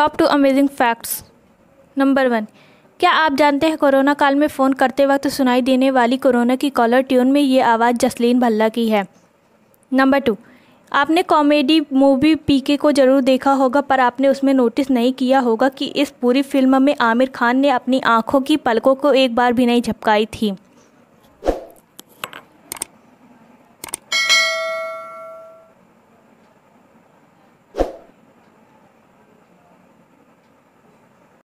top two amazing facts number one क्या आप जानते हैं कोरोना काल में फ़ोन करते वक्त सुनाई देने वाली कोरोना की कॉलर ट्यून में ये आवाज़ जसलीन भल्ला की है नंबर टू आपने कॉमेडी मूवी पीके को ज़रूर देखा होगा पर आपने उसमें नोटिस नहीं किया होगा कि इस पूरी फिल्म में आमिर खान ने अपनी आंखों की पलकों को एक बार भी नहीं झपकाई थी